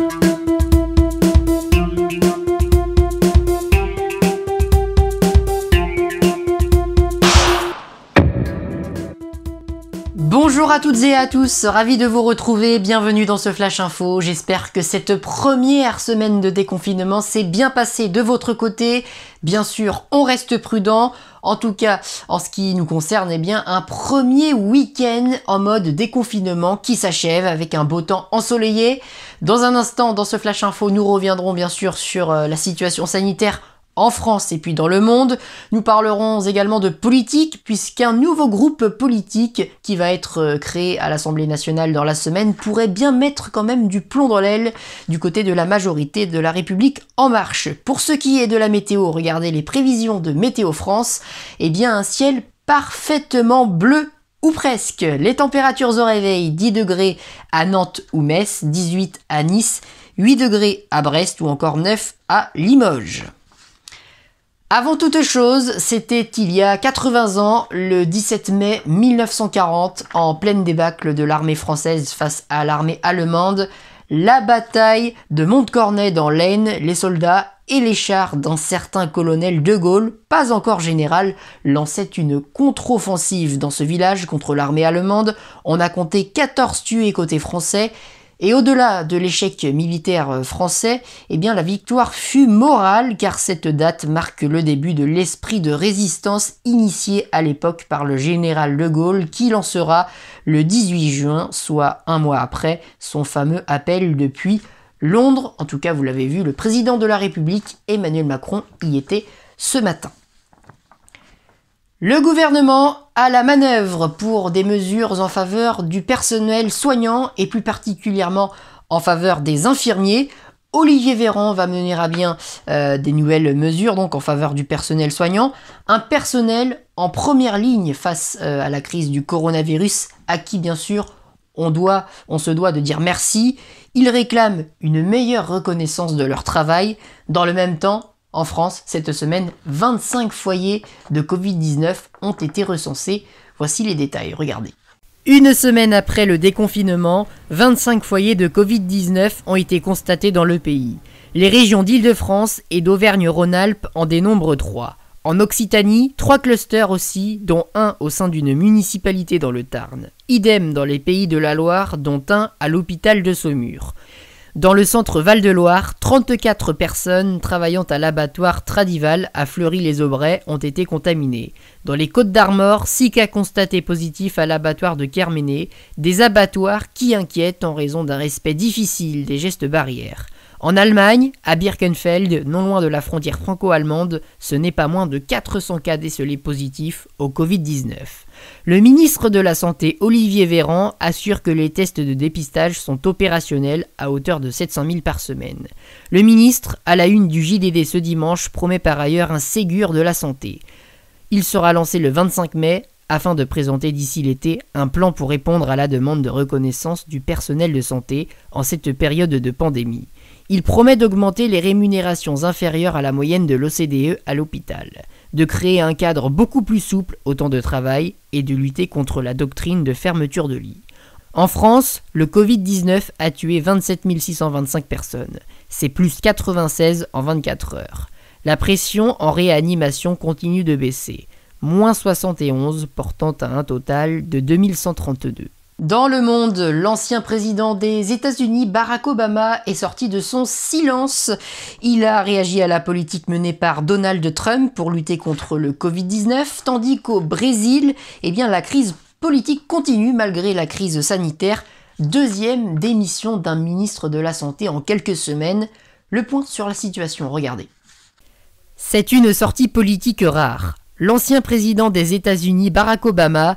Thank you. Bonjour à toutes et à tous, ravi de vous retrouver, bienvenue dans ce Flash Info. J'espère que cette première semaine de déconfinement s'est bien passée de votre côté. Bien sûr, on reste prudent. En tout cas, en ce qui nous concerne, eh bien, un premier week-end en mode déconfinement qui s'achève avec un beau temps ensoleillé. Dans un instant, dans ce Flash Info, nous reviendrons bien sûr sur euh, la situation sanitaire en France et puis dans le monde. Nous parlerons également de politique, puisqu'un nouveau groupe politique qui va être euh, créé à l'Assemblée nationale dans la semaine pourrait bien mettre quand même du plomb dans l'aile du côté de la majorité de la République en marche. Pour ce qui est de la météo, regardez les prévisions de Météo France, eh bien un ciel parfaitement bleu ou presque. Les températures au réveil 10 degrés à Nantes ou Metz, 18 à Nice, 8 degrés à Brest ou encore 9 à Limoges. Avant toute chose, c'était il y a 80 ans, le 17 mai 1940, en pleine débâcle de l'armée française face à l'armée allemande, la bataille de Montcornet dans l'Aisne, les soldats et les chars d'un certain colonel de Gaulle, pas encore général, lançaient une contre-offensive dans ce village contre l'armée allemande. On a compté 14 tués côté français, et au-delà de l'échec militaire euh, français, eh bien la victoire fut morale car cette date marque le début de l'esprit de résistance initié à l'époque par le général de Gaulle qui lancera le 18 juin, soit un mois après, son fameux appel depuis Londres. En tout cas, vous l'avez vu, le président de la République, Emmanuel Macron, y était ce matin. Le gouvernement a la manœuvre pour des mesures en faveur du personnel soignant et plus particulièrement en faveur des infirmiers. Olivier Véran va mener à bien euh, des nouvelles mesures donc en faveur du personnel soignant, un personnel en première ligne face euh, à la crise du coronavirus à qui bien sûr on doit on se doit de dire merci. Ils réclament une meilleure reconnaissance de leur travail. Dans le même temps, en France, cette semaine, 25 foyers de Covid-19 ont été recensés. Voici les détails, regardez. Une semaine après le déconfinement, 25 foyers de Covid-19 ont été constatés dans le pays. Les régions d'Île-de-France et d'Auvergne-Rhône-Alpes en dénombrent 3. En Occitanie, trois clusters aussi, dont un au sein d'une municipalité dans le Tarn. Idem dans les pays de la Loire, dont un à l'hôpital de Saumur. Dans le centre Val-de-Loire, 34 personnes travaillant à l'abattoir Tradival à Fleury-les-Aubrais ont été contaminées. Dans les Côtes d'Armor, 6 cas constatés positifs à l'abattoir de Kerméné, des abattoirs qui inquiètent en raison d'un respect difficile des gestes barrières. En Allemagne, à Birkenfeld, non loin de la frontière franco-allemande, ce n'est pas moins de 400 cas décelés positifs au Covid-19. Le ministre de la Santé, Olivier Véran, assure que les tests de dépistage sont opérationnels à hauteur de 700 000 par semaine. Le ministre, à la une du JDD ce dimanche, promet par ailleurs un Ségur de la Santé. Il sera lancé le 25 mai afin de présenter d'ici l'été un plan pour répondre à la demande de reconnaissance du personnel de santé en cette période de pandémie. Il promet d'augmenter les rémunérations inférieures à la moyenne de l'OCDE à l'hôpital, de créer un cadre beaucoup plus souple au temps de travail et de lutter contre la doctrine de fermeture de lit. En France, le Covid-19 a tué 27 625 personnes. C'est plus 96 en 24 heures. La pression en réanimation continue de baisser, moins 71 portant à un total de 2132. Dans le monde, l'ancien président des États-Unis, Barack Obama, est sorti de son silence. Il a réagi à la politique menée par Donald Trump pour lutter contre le Covid-19, tandis qu'au Brésil, eh bien, la crise politique continue malgré la crise sanitaire. Deuxième démission d'un ministre de la Santé en quelques semaines. Le point sur la situation, regardez. C'est une sortie politique rare. L'ancien président des États-Unis, Barack Obama,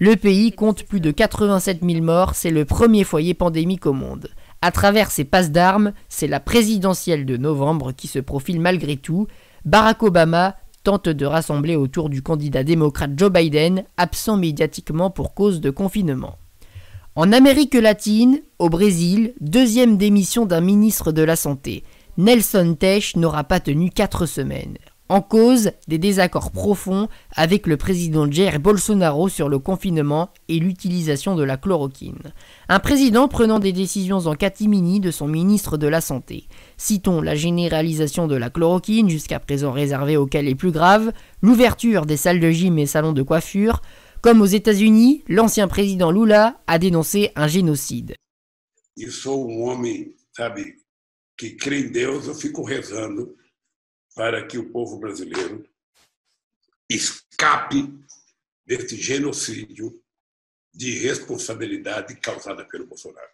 Le pays compte plus de 87 000 morts, c'est le premier foyer pandémique au monde. À travers ses passes d'armes, c'est la présidentielle de novembre qui se profile malgré tout. Barack Obama tente de rassembler autour du candidat démocrate Joe Biden, absent médiatiquement pour cause de confinement. En Amérique latine, au Brésil, deuxième démission d'un ministre de la Santé. Nelson Tesh n'aura pas tenu quatre semaines en cause des désaccords profonds avec le président Jair Bolsonaro sur le confinement et l'utilisation de la chloroquine. Un président prenant des décisions en catimini de son ministre de la Santé. Citons la généralisation de la chloroquine, jusqu'à présent réservée aux cas les plus graves, l'ouverture des salles de gym et salons de coiffure. Comme aux États-Unis, l'ancien président Lula a dénoncé un génocide para que o povo brasileiro escape ce genocídio de responsabilidade causada pelo Bolsonaro.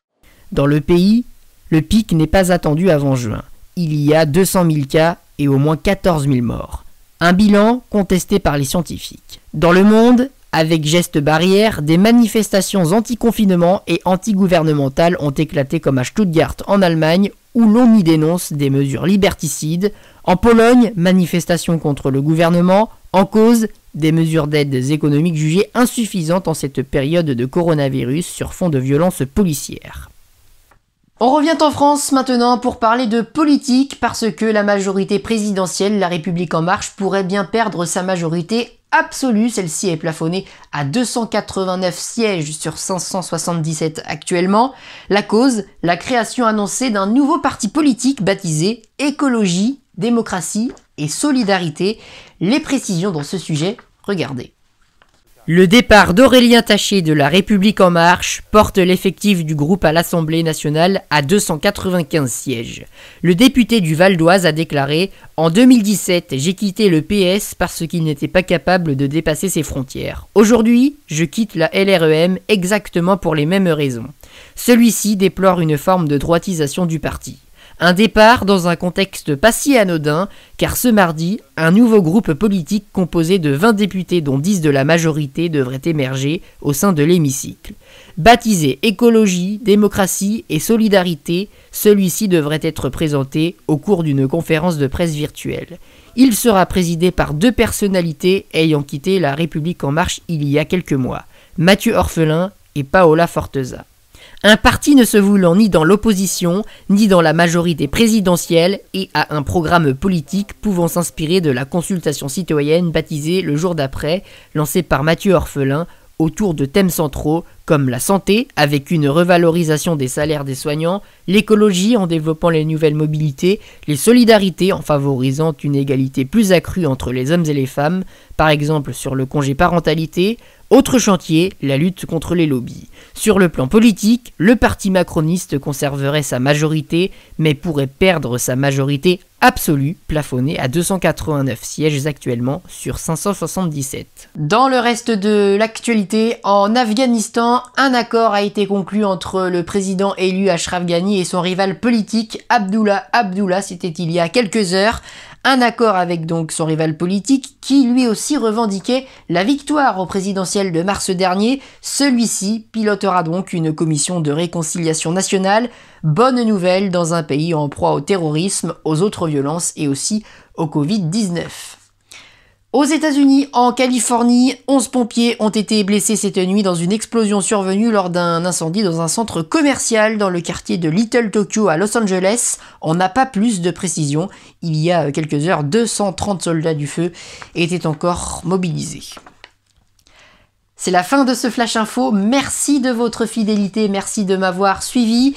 Dans le pays, le pic n'est pas attendu avant juin. Il y a 200 000 cas et au moins 14 000 morts. Un bilan contesté par les scientifiques. Dans le monde, avec gestes barrières, des manifestations anti-confinement et anti-gouvernementales ont éclaté comme à Stuttgart en Allemagne, où l'on y dénonce des mesures liberticides en Pologne, manifestation contre le gouvernement, en cause des mesures d'aides économiques jugées insuffisantes en cette période de coronavirus sur fond de violences policières. On revient en France maintenant pour parler de politique parce que la majorité présidentielle, la République en marche, pourrait bien perdre sa majorité absolue. Celle-ci est plafonnée à 289 sièges sur 577 actuellement. La cause, la création annoncée d'un nouveau parti politique baptisé Écologie démocratie et solidarité. Les précisions dans ce sujet, regardez. Le départ d'Aurélien Taché de La République En Marche porte l'effectif du groupe à l'Assemblée nationale à 295 sièges. Le député du Val d'Oise a déclaré En 2017, j'ai quitté le PS parce qu'il n'était pas capable de dépasser ses frontières. Aujourd'hui, je quitte la LREM exactement pour les mêmes raisons. Celui-ci déplore une forme de droitisation du parti. Un départ dans un contexte pas si anodin, car ce mardi, un nouveau groupe politique composé de 20 députés dont 10 de la majorité devrait émerger au sein de l'hémicycle. Baptisé Écologie, Démocratie et Solidarité, celui-ci devrait être présenté au cours d'une conférence de presse virtuelle. Il sera présidé par deux personnalités ayant quitté la République en marche il y a quelques mois, Mathieu Orphelin et Paola Forteza. Un parti ne se voulant ni dans l'opposition, ni dans la majorité présidentielle, et à un programme politique pouvant s'inspirer de la consultation citoyenne baptisée Le jour d'après, lancée par Mathieu Orphelin, autour de thèmes centraux comme la santé, avec une revalorisation des salaires des soignants, l'écologie en développant les nouvelles mobilités, les solidarités en favorisant une égalité plus accrue entre les hommes et les femmes, par exemple sur le congé parentalité, autre chantier, la lutte contre les lobbies. Sur le plan politique, le parti macroniste conserverait sa majorité, mais pourrait perdre sa majorité absolue, plafonnée à 289 sièges actuellement sur 577. Dans le reste de l'actualité, en Afghanistan, un accord a été conclu entre le président élu Ashraf Ghani et son rival politique Abdullah Abdullah, c'était il y a quelques heures. Un accord avec donc son rival politique qui lui aussi revendiquait la victoire au présidentiel de mars dernier. Celui-ci pilotera donc une commission de réconciliation nationale. Bonne nouvelle dans un pays en proie au terrorisme, aux autres violences et aussi au Covid-19. Aux États-Unis, en Californie, 11 pompiers ont été blessés cette nuit dans une explosion survenue lors d'un incendie dans un centre commercial dans le quartier de Little Tokyo à Los Angeles. On n'a pas plus de précision. Il y a quelques heures, 230 soldats du feu étaient encore mobilisés. C'est la fin de ce Flash Info. Merci de votre fidélité, merci de m'avoir suivi.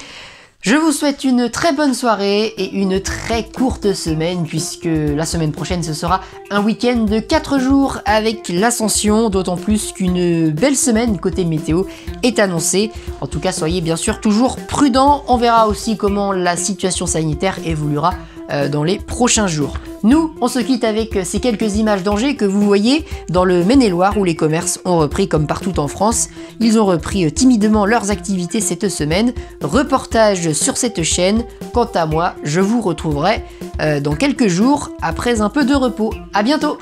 Je vous souhaite une très bonne soirée et une très courte semaine puisque la semaine prochaine ce sera un week-end de 4 jours avec l'ascension, d'autant plus qu'une belle semaine côté météo est annoncée. En tout cas, soyez bien sûr toujours prudents, on verra aussi comment la situation sanitaire évoluera euh, dans les prochains jours. Nous, on se quitte avec ces quelques images d'Angers que vous voyez dans le Maine-et-Loire où les commerces ont repris comme partout en France. Ils ont repris euh, timidement leurs activités cette semaine. Reportage sur cette chaîne. Quant à moi, je vous retrouverai euh, dans quelques jours après un peu de repos. A bientôt